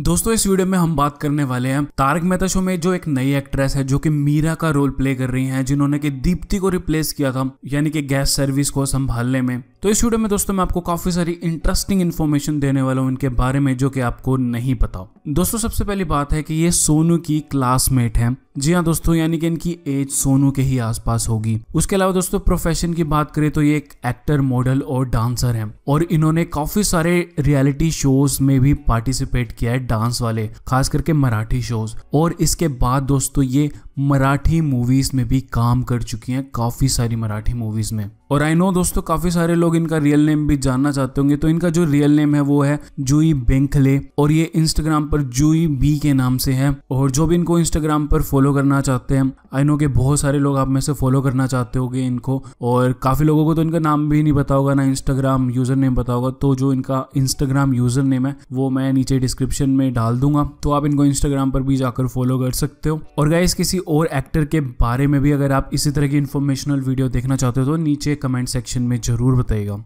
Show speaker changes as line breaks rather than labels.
दोस्तों इस वीडियो में हम बात करने वाले हैं तारक मेहता शो में जो एक नई एक्ट्रेस है जो कि मीरा का रोल प्ले कर रही हैं जिन्होंने कि दीप्ति को रिप्लेस किया था यानी कि गैस सर्विस को संभालने में तो इस वीडियो में दोस्तों मैं आपको काफी सारी इंटरेस्टिंग इन्फॉर्मेशन देने वाला हूँ इनके बारे में जो कि आपको नहीं पता दोस्तों सबसे पहली बात है कि ये सोनू की क्लासमेट है जी हाँ दोस्तों यानी कि इनकी एज सोनू के ही आसपास होगी उसके अलावा दोस्तों प्रोफेशन की बात करें तो ये एक एक्टर मॉडल और डांसर हैं और इन्होंने काफी सारे रियलिटी शोज में भी पार्टिसिपेट किया है डांस वाले खास करके मराठी शोज और इसके बाद दोस्तों ये मराठी मूवीज़ में भी काम कर चुकी हैं काफ़ी सारी मराठी मूवीज़ में और आई नो दोस्तों काफ़ी सारे लोग इनका रियल नेम भी जानना चाहते होंगे तो इनका जो रियल नेम है वो है जूई बेंखले और ये इंस्टाग्राम पर जूई बी के नाम से है और जो भी इनको इंस्टाग्राम पर फॉलो करना चाहते हैं आई नो के बहुत सारे लोग आप में से फॉलो करना चाहते हो इनको और काफ़ी लोगों को तो इनका नाम भी नहीं पता होगा ना इंस्टाग्राम यूज़र नेम पता होगा तो जो इनका इंस्टाग्राम यूज़र नेम है वो मैं नीचे डिस्क्रिप्शन में डाल दूंगा तो आप इनको इंस्टाग्राम पर भी जाकर फॉलो कर सकते हो और गाइस किसी और एक्टर के बारे में भी अगर आप इसी तरह की इन्फॉर्मेशनल वीडियो देखना चाहते हो तो नीचे कमेंट सेक्शन में ज़रूर बताइएगा